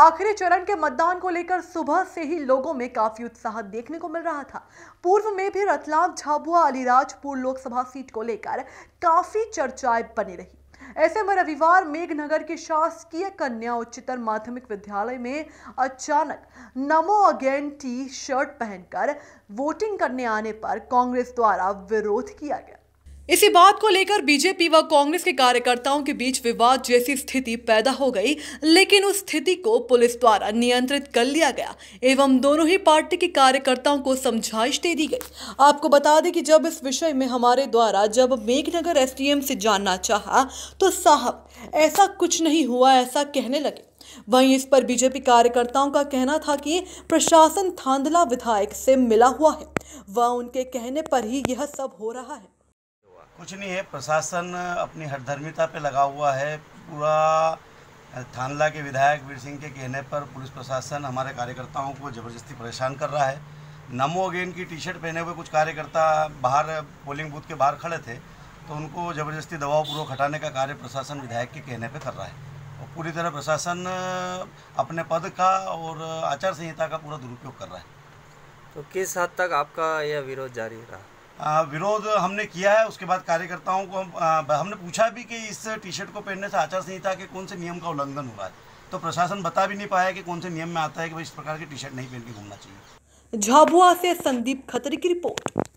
आखिरी चरण के मतदान को लेकर सुबह से ही लोगों में काफी उत्साह देखने को मिल रहा था पूर्व में भी रतलाम झाबुआ अलीराजपुर लोकसभा सीट को लेकर काफी चर्चाएं बनी रही ऐसे में रविवार मेघनगर के शासकीय कन्या उच्चतर माध्यमिक विद्यालय में अचानक नमो अगेन टी शर्ट पहनकर वोटिंग करने आने पर कांग्रेस द्वारा विरोध किया गया इसी बात को लेकर बीजेपी व कांग्रेस के कार्यकर्ताओं के बीच विवाद जैसी स्थिति पैदा हो गई लेकिन उस स्थिति को पुलिस द्वारा नियंत्रित कर लिया गया एवं दोनों ही पार्टी के कार्यकर्ताओं को समझाइश दे दी गई आपको बता दें कि जब इस विषय में हमारे द्वारा जब मेघनगर एसडीएम से जानना चाहा तो साहब ऐसा कुछ नहीं हुआ ऐसा कहने लगे वहीं इस पर बीजेपी कार्यकर्ताओं का कहना था कि प्रशासन थांदला विधायक से मिला हुआ है वह उनके कहने पर ही यह सब हो रहा है कुछ नहीं है प्रशासन अपनी हर धर्मिता पे लगा हुआ है पूरा थानला के विधायक वीर सिंह के कहने पर पुलिस प्रशासन हमारे कार्यकर्ताओं को ज़बरदस्ती परेशान कर रहा है नमो अगेन की टी शर्ट पहने हुए कुछ कार्यकर्ता बाहर पोलिंग बूथ के बाहर खड़े थे तो उनको ज़बरदस्ती दबाव पूर्वक हटाने का कार्य प्रशासन विधायक के कहने पर कर रहा है और पूरी तरह प्रशासन अपने पद का और आचार संहिता का पूरा दुरुपयोग कर रहा है तो किस हद तक आपका यह विरोध जारी रहा विरोध हमने किया है उसके बाद कार्यकर्ताओं को हम हमने पूछा भी कि इस टी शर्ट को पहनने से आचार संहिता के कौन से नियम का उल्लंघन हो रहा है तो प्रशासन बता भी नहीं पाया कि कौन से नियम में आता है कि भाई इस प्रकार की टी शर्ट नहीं पहन के घूमना चाहिए झाबुआ से संदीप खत्री की रिपोर्ट